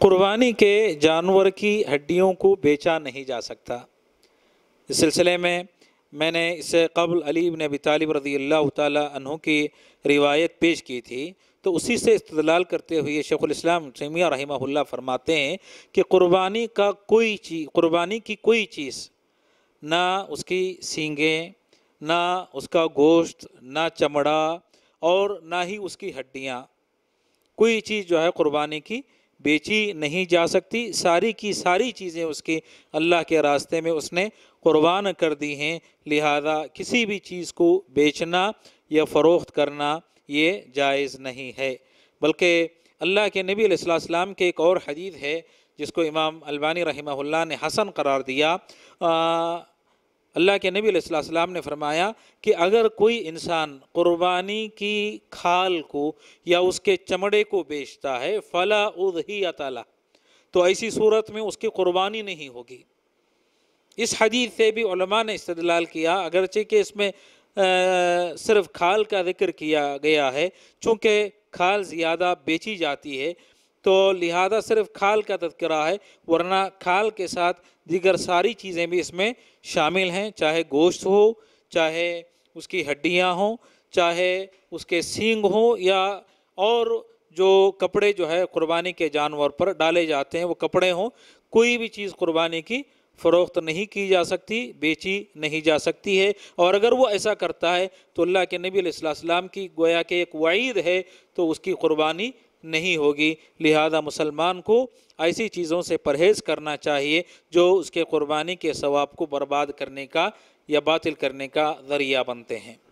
कुर्बानी के जानवर की हड्डियों को बेचा नहीं जा सकता इस सिलसिले में मैंने इससे कबल अली इबन अबी तालिब रजी अल्लाह तहों की रिवायत पेश की थी तो उसी से इस्तलाल करते हुए शेख़ुलस्लाम समिया रहीमल्ला फरमाते हैं कि कुर्बानी का कोई चीज़ कुर्बानी की कोई चीज़ ना उसकी सींगें ना उसका गोश्त ना चमड़ा और ना ही उसकी हड्डियाँ कोई चीज़ जो है कुर्बानी की बेची नहीं जा सकती सारी की सारी चीज़ें उसकी अल्लाह के रास्ते में उसने कुर्बान कर दी हैं लिहाजा किसी भी चीज़ को बेचना या फ़रोख्त करना ये जायज़ नहीं है बल्कि अल्लाह के नबी अलैहिस्सलाम के एक और हदीद है जिसको इमाम अलबानी रहमहुल्लाह ने हसन करार दिया आ, अल्लाह के नबी सलाम ने फरमाया कि अगर कोई इंसान क़ुरबानी की खाल को या उसके चमड़े को बेचता है फ़ला ही तला तो ऐसी सूरत में उसकी क़ुरबानी नहीं होगी इस हदीस से भी ने इस्तलाल किया अगरचे कि इसमें आ, सिर्फ खाल का जिक्र किया गया है चूँकि खाल ज़्यादा बेची जाती है तो लिहाजा सिर्फ खाल का तस्करा है वरना खाल के साथ दीगर सारी चीज़ें भी इसमें शामिल हैं चाहे गोश्त हो चाहे उसकी हड्डियाँ हों चाहे उसके सींग हों या और जो कपड़े जो है कुर्बानी के जानवर पर डाले जाते हैं वो कपड़े हों कोई भी चीज़ कुर्बानी की फ़रोख्त नहीं की जा सकती बेची नहीं जा सकती है और अगर वो ऐसा करता है तो अल्लाह के नबी सलाम की गोया के एक वाइद है तो उसकी कुर्बानी नहीं होगी लिहाजा मुसलमान को ऐसी चीज़ों से परहेज़ करना चाहिए जो उसके क़ुरबानी के सवाब को बर्बाद करने का या बातिल करने का ज़रिया बनते हैं